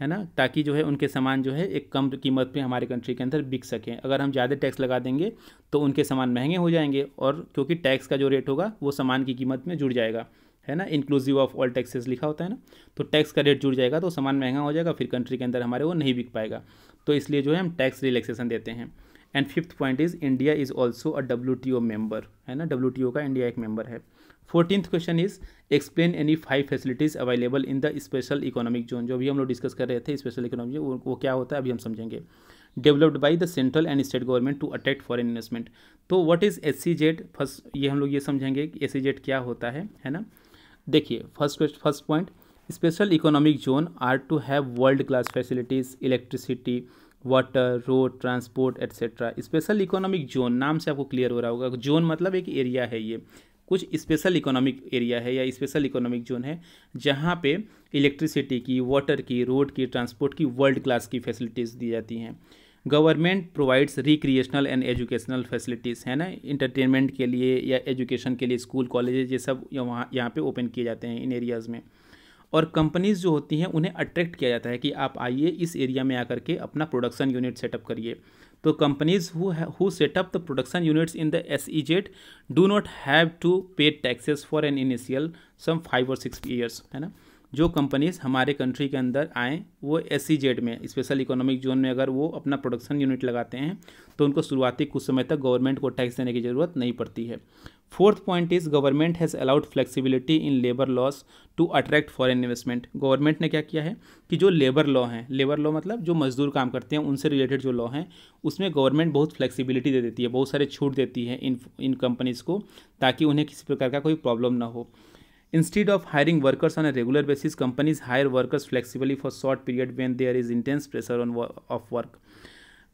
है ना ताकि जो है उनके सामान जो है एक कम कीमत पे हमारे कंट्री के अंदर बिक सकें अगर हम ज़्यादा टैक्स लगा देंगे तो उनके सामान महंगे हो जाएंगे और क्योंकि टैक्स का जो रेट होगा वो सामान की कीमत में जुड़ जाएगा है ना इंक्लूसिव ऑफ ऑल टैक्सेस लिखा होता है ना तो टैक्स का रेट जुड़ जाएगा तो सामान महंगा हो जाएगा फिर कंट्री के अंदर हमारे वो नहीं बिक पाएगा तो इसलिए जो है हम टैक्स रिलैक्सेशन देते हैं and fifth point is India is also a W T O member है ना डब्ल्यू टी ओ का इंडिया एक मेंबर है fourteen question is explain any five facilities available in the special economic zone जो अभी हम लोग डिस्कस कर रहे थे स्पेशल इकोनॉमिक जोन वो क्या होता है अभी हम समझेंगे developed by the central and state government to attract foreign investment तो what is S E Z first ये हम लोग ये समझेंगे कि एस सी जेड क्या होता है है ना देखिए first first point special economic zone are to have world class facilities electricity water road transport etcetera special economic zone नाम से आपको क्लियर हो रहा होगा जोन मतलब एक एरिया है ये कुछ स्पेशल इकोनॉमिक एरिया है या स्पेशल इकोनॉमिक जोन है जहाँ पे इलेक्ट्रिसिटी की वाटर की रोड की ट्रांसपोर्ट की वर्ल्ड क्लास की फैसिलिटीज़ दी जाती हैं government provides recreational and educational facilities है ना इंटरटेनमेंट के लिए या एजुकेशन के लिए स्कूल कॉलेज ये सब यहाँ यहाँ पे ओपन किए जाते हैं इन एरियाज़ में और कंपनीज़ जो होती हैं उन्हें अट्रैक्ट किया जाता है कि आप आइए इस एरिया में आकर के अपना प्रोडक्शन यूनिट सेटअप करिए तो companies who set up the production units in the S E Z do not have to pay taxes for an initial some five और सिक्स ईयर्स है ना जो कंपनीज़ हमारे कंट्री के अंदर आएँ वो एस सी जेड में स्पेशल इकोनॉमिक जोन में अगर वो अपना प्रोडक्शन यूनिट लगाते हैं तो उनको शुरुआती कुछ समय तक गवर्नमेंट को टैक्स देने की ज़रूरत नहीं पड़ती है fourth point is government has allowed flexibility in labour laws to attract foreign investment government ने क्या किया है कि जो लेबर लॉ हैं लेबर लॉ मतलब जो मजदूर काम करते हैं उनसे रिलेटेड जो लॉ हैं उसमें गवर्नमेंट बहुत फ्लेक्सिबिलिटी दे देती है बहुत सारे छूट देती है इन इन कंपनीज़ को ताकि उन्हें किसी प्रकार का कोई प्रॉब्लम ना हो instead of hiring workers on a regular basis companies hire workers flexibly for short period when there is intense pressure on of work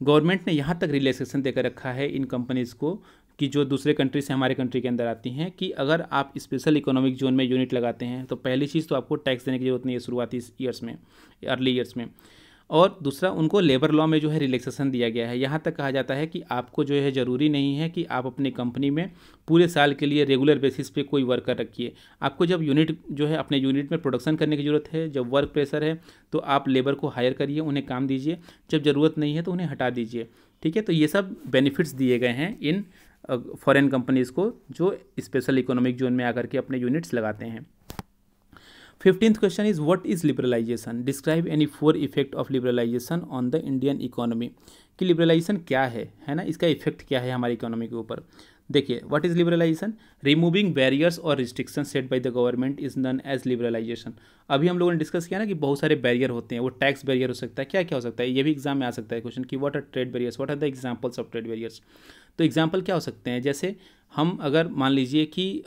government ने यहाँ तक रिलैक्सेशन देकर रखा है इन कंपनीज़ को कि जो दूसरे कंट्री से हमारे कंट्री के अंदर आती हैं कि अगर आप स्पेशल इकोनॉमिक जोन में यूनिट लगाते हैं तो पहली चीज़ तो आपको टैक्स देने की ज़रूरत नहीं है शुरुआती ईयर्स में अर्ली ईयर्स में और दूसरा उनको लेबर लॉ में जो है रिलैक्सेशन दिया गया है यहाँ तक कहा जाता है कि आपको जो है ज़रूरी नहीं है कि आप अपनी कंपनी में पूरे साल के लिए रेगुलर बेसिस पे कोई वर्कर रखिए आपको जब यूनिट जो है अपने यूनिट में प्रोडक्शन करने की ज़रूरत है जब वर्क प्रेशर है तो आप लेबर को हायर करिए उन्हें काम दीजिए जब ज़रूरत नहीं है तो उन्हें हटा दीजिए ठीक है तो ये सब बेनिफिट्स दिए गए हैं इन फॉरेन कंपनीज़ को जो स्पेशल इकोनॉमिक जोन में आकर के अपने यूनिट्स लगाते हैं fifteenth question is what is liberalization describe any four effect of liberalization on the Indian economy कि लिबरलाइजेशन क्या है है ना इसका इफेक्ट क्या है हमारी इकोनॉमी के ऊपर देखिए what is liberalization removing barriers और restriction set by the government is known as liberalization अभी हम लोगों ने डिस्कस किया ना कि बहुत सारे बैरियर होते हैं वो टैक्स बैरियर हो सकता है क्या क्या हो सकता है ये भी एग्जाम में आ सकता है क्वेश्चन कि what are trade barriers what are the examples of trade barriers तो एग्ज़ाम्पल क्या हो सकते हैं जैसे हम अगर मान लीजिए कि आ,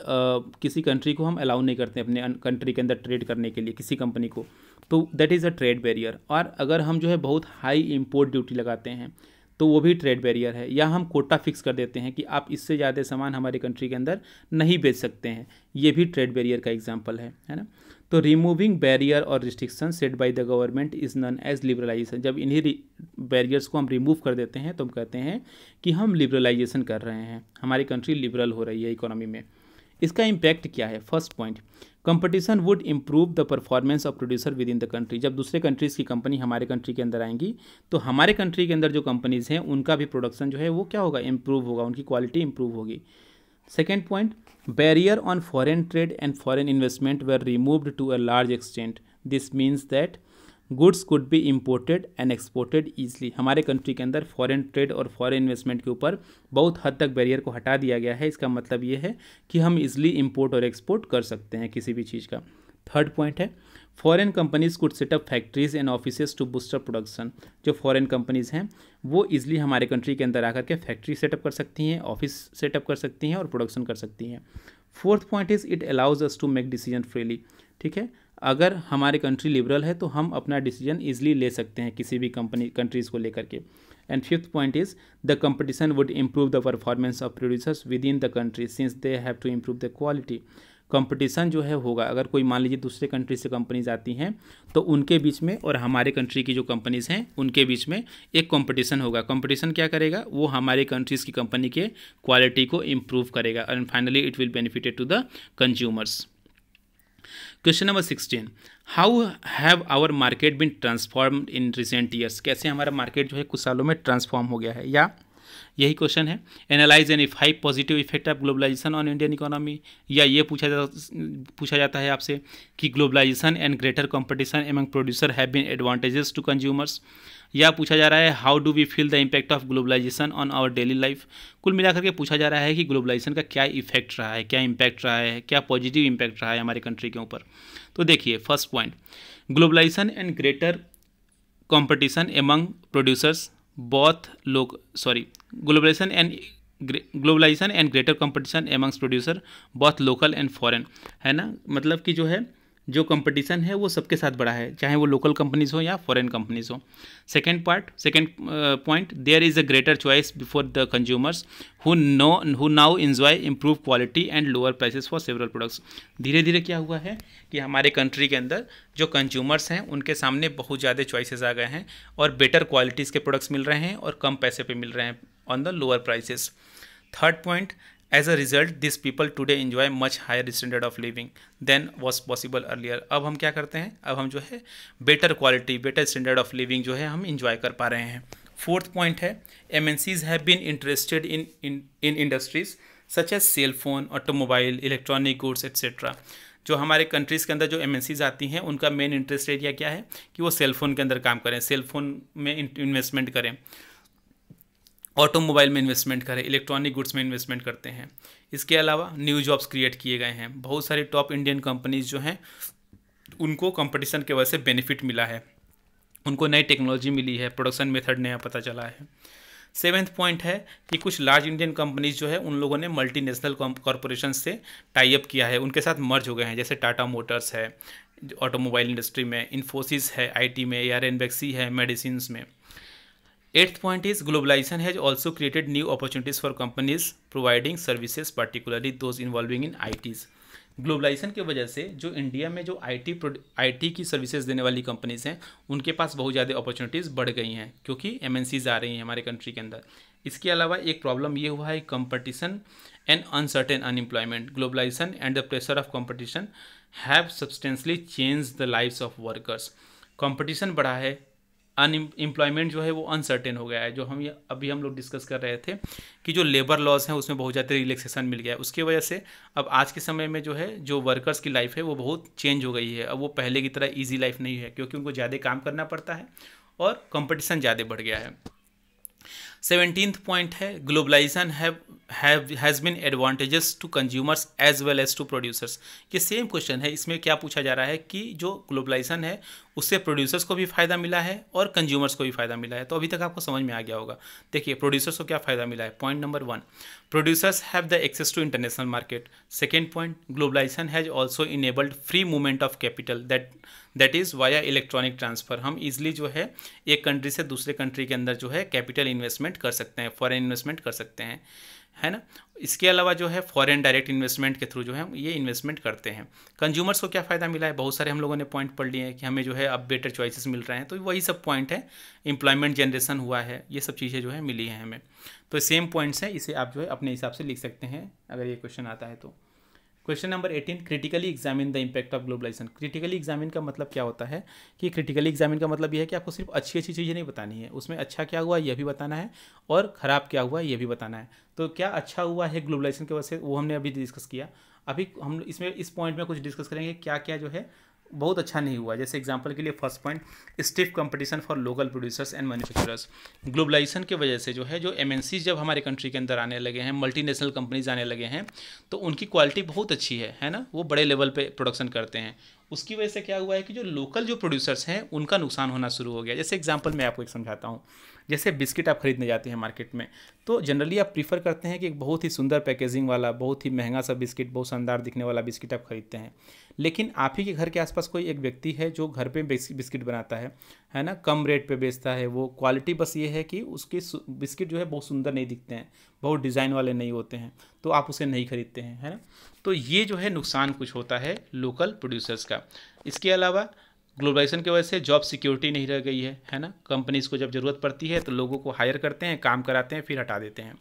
किसी कंट्री को हम अलाउ नहीं करते अपने कंट्री के अंदर ट्रेड करने के लिए किसी कंपनी को तो that is a trade barrier और अगर हम जो है बहुत हाई इम्पोर्ट ड्यूटी लगाते हैं तो वो भी ट्रेड बैरियर है या हम कोटा फिक्स कर देते हैं कि आप इससे ज़्यादा सामान हमारी कंट्री के अंदर नहीं बेच सकते हैं ये भी ट्रेड बैरियर का एग्जाम्पल है है ना तो रिमूविंग बैरियर और restriction set by the government is known as liberalization जब इन्हीं बैरियर्स को हम रिमूव कर देते हैं तो हम कहते हैं कि हम लिबरलाइजेशन कर रहे हैं हमारी कंट्री लिबरल हो रही है इकोनॉमी में इसका इम्पैक्ट क्या है first point competition would improve the performance of producer within the country जब दूसरे कंट्रीज़ की कंपनी हमारे कंट्री के अंदर आएंगी तो हमारे कंट्री के अंदर जो कंपनीज़ हैं उनका भी प्रोडक्शन जो है वो क्या होगा इम्प्रूव होगा उनकी क्वालिटी इम्प्रूव होगी second point barrier on foreign trade and foreign investment were removed to a large extent this means that goods could be imported and exported easily हमारे कंट्री के अंदर फॉरन ट्रेड और foreign investment के ऊपर बहुत हद तक बैरियर को हटा दिया गया है इसका मतलब ये है कि हम इजली इम्पोर्ट और एक्सपोर्ट कर सकते हैं किसी भी चीज़ का थर्ड पॉइंट है foreign companies could set up factories and offices to booster production जो फॉरेन कंपनीज़ हैं वो इजिली हमारे कंट्री के अंदर आकर के फैक्ट्री सेटअप कर सकती हैं ऑफिस सेटअप कर सकती हैं और प्रोडक्शन कर सकती हैं fourth point is it allows us to make decision freely ठीक है अगर हमारे कंट्री लिबरल है तो हम अपना डिसीजन ईजिली ले सकते हैं किसी भी कंपनी कंट्रीज़ को लेकर के and fifth point is the competition would improve the performance of producers within the country since they have to improve the quality competition जो है होगा अगर कोई मान लीजिए दूसरे कंट्री से कंपनीज आती हैं तो उनके बीच में और हमारे कंट्री की जो कंपनीज़ हैं उनके बीच में एक कंपटीशन होगा कंपटीशन क्या करेगा वो हमारे कंट्रीज़ की कंपनी के क्वालिटी को इम्प्रूव करेगा and finally it will benefited to the consumers question number sixteen how have our market been transform in recent years कैसे हमारा मार्केट जो है कुछ सालों में ट्रांसफॉर्म हो गया है या यही क्वेश्चन है analyze an if positive effect of globalization on Indian economy या ये पूछा जा पूछा जाता है आपसे कि globalization and greater competition among producer have been advantages to consumers या पूछा जा रहा है how do we feel the impact of globalization on our daily life कुल मिलाकर के पूछा जा रहा है कि ग्लोबलाइजेशन का क्या इफेक्ट रहा है क्या इम्पैक्ट रहा है क्या पॉजिटिव इम्पैक्ट रहा है हमारे कंट्री के ऊपर तो देखिए first point globalization and greater competition among producers both लोक sorry globalization and globalization and greater competition amongst producer बहुत लोकल एंड फॉरेन है ना मतलब कि जो है जो कंपटीशन है वो सबके साथ बड़ा है चाहे वो लोकल कंपनीज हो या फॉरेन कंपनीज हो second part second point there is a greater choice before the consumers who know who now enjoy improve quality and lower prices for several products धीरे धीरे क्या हुआ है कि हमारे कंट्री के अंदर जो कंज्यूमर्स हैं उनके सामने बहुत ज़्यादा चॉइसेस आ गए हैं और बेटर क्वालिटीज़ के प्रोडक्ट्स मिल रहे हैं और कम पैसे पर मिल रहे हैं on the lower prices third point as a result this people today enjoy much higher standard of living than was possible earlier अब हम क्या करते हैं अब हम जो है better quality better standard of living जो है हम इन्जॉय कर पा रहे हैं फोर्थ पॉइंट है M N Cs have been interested in in industries such as cell phone automobile electronic goods etcetera जो हमारे कंट्रीज़ के अंदर जो एम आती हैं उनका मेन इंटरेस्ट एरिया क्या है कि वो सेल फ़ोन के अंदर काम करें सेल फ़ोन में इन्वेस्टमेंट करें ऑटोमोबाइल में इन्वेस्टमेंट करें इलेक्ट्रॉनिक गुड्स में इन्वेस्टमेंट करते हैं इसके अलावा न्यू जॉब्स क्रिएट किए गए हैं बहुत सारी टॉप इंडियन कंपनीज जो हैं उनको कंपटीशन के वजह से बेनिफिट मिला है उनको नई टेक्नोलॉजी मिली है प्रोडक्शन मेथड नया पता चला है सेवेंथ पॉइंट है कि कुछ लार्ज इंडियन कंपनीज जो है उन लोगों ने मल्टीनेशनल कॉरपोरेशन से टाइप किया है उनके साथ मर्ज हो गए हैं जैसे टाटा मोटर्स है ऑटोमोबाइल इंडस्ट्री में इन्फोसिस है आईटी में या रेनबैक्सी है मेडिसिन में point is is has also created new opportunities for companies providing providing particularly those involving in I Ts globalization की वजह से जो इंडिया में जो आईटी आईटी की सर्विसेज देने वाली कंपनीज हैं उनके पास बहुत ज़्यादा अपॉर्चुनिटीज़ बढ़ गई हैं क्योंकि एमएनसीज आ रही हैं हमारे कंट्री के अंदर इसके अलावा एक प्रॉब्लम ये हुआ है competition and uncertain unemployment globalization and the pressure of competition have substantially change the lifes of workers competition बढ़ा है अनएम्प्लॉयमेंट जो है वो अनसर्टेन हो गया है जो हम अभी हम लोग डिस्कस कर रहे थे कि जो लेबर लॉस हैं उसमें बहुत ज़्यादा रिलैक्सेशन मिल गया है उसकी वजह से अब आज के समय में जो है जो वर्कर्स की लाइफ है वो बहुत चेंज हो गई है अब वो पहले की तरह ईजी लाइफ नहीं है क्योंकि उनको ज़्यादा काम करना पड़ता है और कंपटीशन ज़्यादा बढ़ गया है सेवनटीन पॉइंट है globalization has been advantages to consumers as well as to producers ये सेम क्वेश्चन है इसमें क्या पूछा जा रहा है कि जो ग्लोबलाइजेशन है उससे प्रोड्यूसर्स को भी फ़ायदा मिला है और कंज्यूमर्स को भी फ़ायदा मिला है तो अभी तक आपको समझ में आ गया होगा देखिए प्रोड्यूसर्स को क्या फ़ायदा मिला है point number one producers have the access to international market second point globalization has also enabled free movement of capital that that is via electronic transfer हम इजिली जो है एक कंट्री से दूसरे कंट्री के अंदर जो है कैपिटल इन्वेस्टमेंट कर सकते हैं फॉरेन इन्वेस्टमेंट कर सकते हैं है ना इसके अलावा जो है फॉरेन डायरेक्ट इन्वेस्टमेंट के थ्रू जो है हम ये इन्वेस्टमेंट करते हैं कंज्यूमर्स को क्या फ़ायदा मिला है बहुत सारे हम लोगों ने पॉइंट पढ़ लिए हैं कि हमें जो है अब बेटर चॉइसेस मिल रहे हैं तो वही सब पॉइंट है इंप्लॉयमेंट जनरेशन हुआ है ये सब चीज़ें जो है मिली हैं हमें तो सेम पॉइंट्स हैं इसे आप जो है अपने हिसाब से लिख सकते हैं अगर ये क्वेश्चन आता है तो question number eighteen critically examine the impact of globalization critically examine का मतलब क्या होता है कि क्रिटिकली एग्जामिन का मतलब यह है कि आपको सिर्फ अच्छी अच्छी चीज़ें नहीं बतानी है उसमें अच्छा क्या हुआ यह भी बताना है और ख़राब क्या हुआ यह भी बताना है तो क्या अच्छा हुआ है ग्लोबलाइजेशन की वजह से वो हमने अभी डिस्कस किया अभी हम इसमें इस पॉइंट में कुछ डिस्कस करेंगे क्या क्या जो है बहुत अच्छा नहीं हुआ जैसे एग्जांपल के लिए first point stiff competition for local producers and manufacturers globalization की वजह से जो है जो एम जब हमारे कंट्री के अंदर आने लगे हैं मल्टीनेशनल कंपनीज आने लगे हैं तो उनकी क्वालिटी बहुत अच्छी है है ना वो बड़े लेवल पर प्रोडक्शन करते हैं उसकी वजह से क्या हुआ है कि जो लोकल जो प्रोड्यूसर्स हैं उनका नुकसान होना शुरू हो गया जैसे एग्जाम्पल मैं आपको एक समझाता हूँ जैसे बिस्किट आप खरीदने जाते हैं मार्केट में तो जनरली आप प्रीफर करते हैं कि एक बहुत ही सुंदर पैकेजिंग वाला बहुत ही महंगा सा बिस्किट बहुत शानदार दिखने वाला बिस्किट आप खरीदते हैं लेकिन आप ही के घर के आसपास कोई एक व्यक्ति है जो घर पे बिस्किट बनाता है है ना कम रेट पे बेचता है वो क्वालिटी बस ये है कि उसके बिस्किट जो है बहुत सुंदर नहीं दिखते हैं बहुत डिज़ाइन वाले नहीं होते हैं तो आप उसे नहीं खरीदते हैं है ना तो ये जो है नुकसान कुछ होता है लोकल प्रोड्यूसर्स का इसके अलावा ग्लोबलाइजेशन की वजह से जॉब सिक्योरिटी नहीं रह गई है है ना कंपनीज़ को जब ज़रूरत पड़ती है तो लोगों को हायर करते हैं काम कराते हैं फिर हटा देते हैं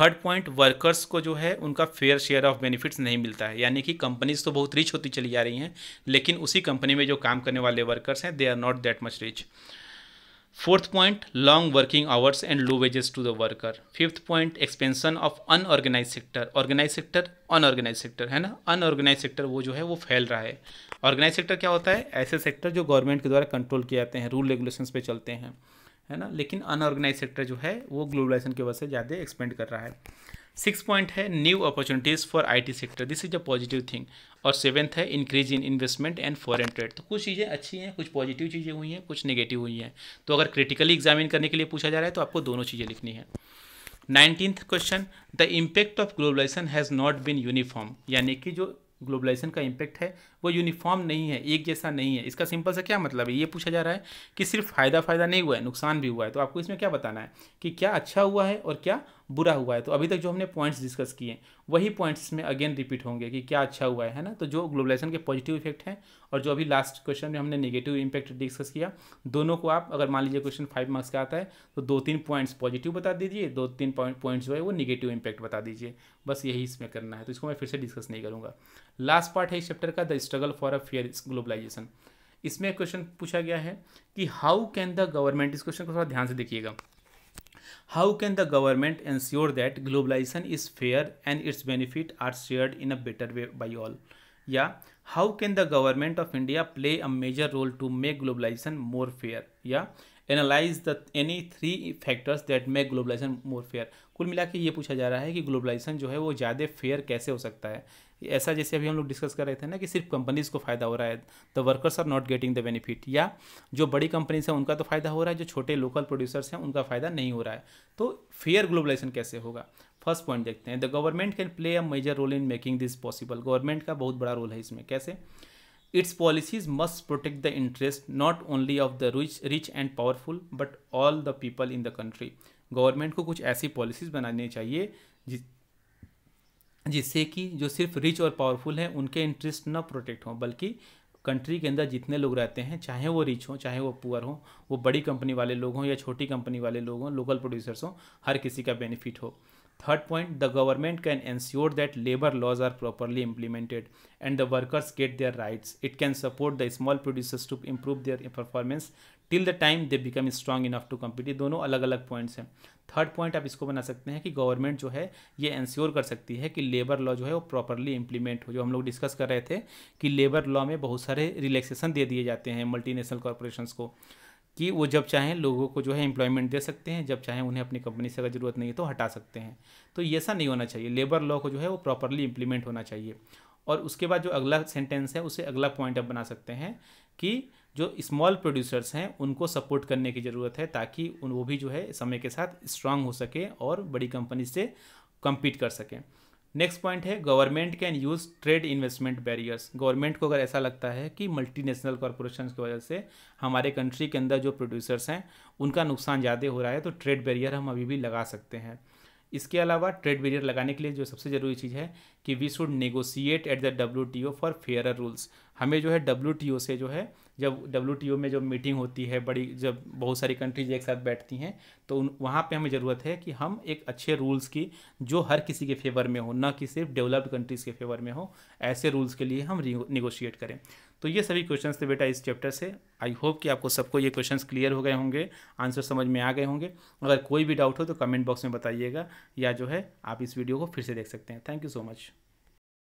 थर्ड पॉइंट वर्कर्स को जो है उनका फेयर शेयर ऑफ बेनिफिट्स नहीं मिलता है यानी कि कंपनीज तो बहुत रिच होती चली जा रही हैं लेकिन उसी कंपनी में जो काम करने वाले वर्कर्स हैं they are not that much rich fourth point long working hours and low wages to the worker fifth point expansion of unorganize sector organize sector unorganize sector है ना अनऑर्गेनाइज सेक्टर वो जो है वो फैल रहा है ऑर्गेनाइज सेक्टर क्या होता है ऐसे सेक्टर जो गवर्नमेंट के द्वारा कंट्रोल किए जाते हैं रूल रेगुलेशन पे चलते हैं है ना लेकिन अनऑर्गेनाइज सेक्टर जो है वो ग्लोबलाइजेशन की वजह से ज़्यादा एक्सपेंड कर रहा है सिक्स पॉइंट है new opportunities for IT sector this is a positive thing और सेवेंथ है increase in investment and foreign trade तो कुछ चीज़ें अच्छी हैं कुछ पॉजिटिव चीज़ें हुई हैं कुछ नेगेटिव हुई हैं तो अगर क्रिटिकली एग्जामिन करने के लिए पूछा जा रहा है तो आपको दोनों चीज़ें लिखनी है nineteenth question the impact of globalization has not been uniform यानी कि जो ग्लोबलाइजेशन का इम्पैक्ट है वो यूनिफॉर्म नहीं है एक जैसा नहीं है इसका सिंपल सा क्या मतलब है ये पूछा जा रहा है कि सिर्फ फ़ायदा फ़ायदा नहीं हुआ है नुकसान भी हुआ है तो आपको इसमें क्या बताना है कि क्या अच्छा हुआ है और क्या बुरा हुआ है तो अभी तक जो हमने पॉइंट्स डिस्कस किए वही पॉइंट्स में अगेन रिपीट होंगे कि क्या अच्छा हुआ है है ना तो जो ग्लोबलाइजेशन के पॉजिटिव इफेक्ट हैं और जो अभी लास्ट क्वेश्चन में हमने नेगेटिव इम्पैक्ट डिस्कस किया दोनों को आप अगर मान लीजिए क्वेश्चन फाइव मार्क्स का आता है तो दो तीन पॉइंट्स पॉजिटिव बता दीजिए दो तीन पॉइंट पॉइंट्स जो है वो निगेटिव इम्पैक्ट बता दीजिए बस यही इसमें करना है तो इसको मैं फिर से डिस्कस नहीं करूँगा लास्ट पार्ट है इस चैप्टर का the struggle for a fair globalization इसमें क्वेश्चन पूछा गया है कि हाउ कैन द गवर्नमेंट इस क्वेश्चन को थोड़ा ध्यान से देखिएगा How can the government ensure that globalization is fair and its benefits are shared in a better way by all? Yeah. How can the government of India play a major role to make globalization more fair? Yeah. Analyse the any three factors that make globalization more fair कुल मिला के ये पूछा जा रहा है कि globalisation जो है वो ज़्यादा फेयर कैसे हो सकता है ऐसा जैसे अभी हम लोग डिस्कस कर रहे थे ना कि सिर्फ कंपनीज़ को फ़ायदा हो रहा है the workers are not getting the benefit या जो बड़ी कंपनीज हैं उनका तो फ़ायदा हो रहा है जो छोटे लोकल प्रोड्यूसर्स हैं उनका फ़ायदा नहीं हो रहा है तो फेयर ग्लोबलाइजेशन कैसे होगा फर्स्ट पॉइंट देखते हैं the government can play a major role in making this possible government का बहुत बड़ा रोल है इसमें कैसे Its policies must protect the interest not only of the rich, rich and powerful but all the people in the country. Government को कुछ ऐसी policies बनानी चाहिए जिस जिससे कि जो सिर्फ रिच और पावरफुल हैं उनके इंटरेस्ट ना प्रोटेक्ट हों बल्कि कंट्री के अंदर जितने लोग रहते हैं चाहे वो रिच हों चाहे वो पुअर हों वो बड़ी कंपनी वाले लोग हों या छोटी कंपनी वाले लोग हों लोकल प्रोड्यूसर्स हों हर किसी का बेनिफिट हो third point the government can ensure that labour laws are properly implemented and the workers get their rights it can support the small producers to improve their performance till the time they become strong enough to compete ये दोनों अलग अलग points हैं third point आप इसको बना सकते हैं कि गवर्नमेंट जो है ये इंश्योर कर सकती है कि लेबर लॉ जो है वो प्रॉपरली इम्प्लीमेंट हो जो हम लोग डिस्कस कर रहे थे कि लेबर लॉ में बहुत सारे रिलैक्सेशन दे दिए जाते हैं मल्टी नेशनल कॉरपोरेशन को कि वो जब चाहें लोगों को जो है एम्प्लॉयमेंट दे सकते हैं जब चाहें उन्हें अपनी कंपनी से अगर ज़रूरत नहीं है तो हटा सकते हैं तो ऐसा नहीं होना चाहिए लेबर लॉ को जो है वो प्रॉपरली इम्प्लीमेंट होना चाहिए और उसके बाद जो अगला सेंटेंस है उसे अगला पॉइंट आप बना सकते हैं कि जो स्मॉल प्रोड्यूसर्स हैं उनको सपोर्ट करने की ज़रूरत है ताकि वो भी जो है समय के साथ स्ट्रांग हो सके और बड़ी कंपनी से कम्पीट कर सकें नेक्स्ट पॉइंट है government can use trade investment barriers government को अगर ऐसा लगता है कि मल्टीनेशनल कॉरपोरेशन की वजह से हमारे कंट्री के अंदर जो प्रोड्यूसर्स हैं उनका नुकसान ज़्यादा हो रहा है तो ट्रेड बैरियर हम अभी भी लगा सकते हैं इसके अलावा ट्रेड बैरियर लगाने के लिए जो सबसे ज़रूरी चीज़ है कि we should negotiate at the W for fair rules हमें जो है डब्ल्यू से जो है जब डब्ल्यू में जब मीटिंग होती है बड़ी जब बहुत सारी कंट्रीज एक साथ बैठती हैं तो वहाँ पे हमें ज़रूरत है कि हम एक अच्छे रूल्स की जो हर किसी के फेवर में हो ना कि सिर्फ डेवलप्ड कंट्रीज़ के फेवर में हो ऐसे रूल्स के लिए हम निगोशिएट करें तो ये सभी क्वेश्चन थे बेटा इस चैप्टर से आई होप कि आपको सबको ये क्वेश्चन क्लियर हो गए होंगे आंसर समझ में आ गए होंगे अगर कोई भी डाउट हो तो कमेंट बॉक्स में बताइएगा या जो है आप इस वीडियो को फिर से देख सकते हैं थैंक यू सो मच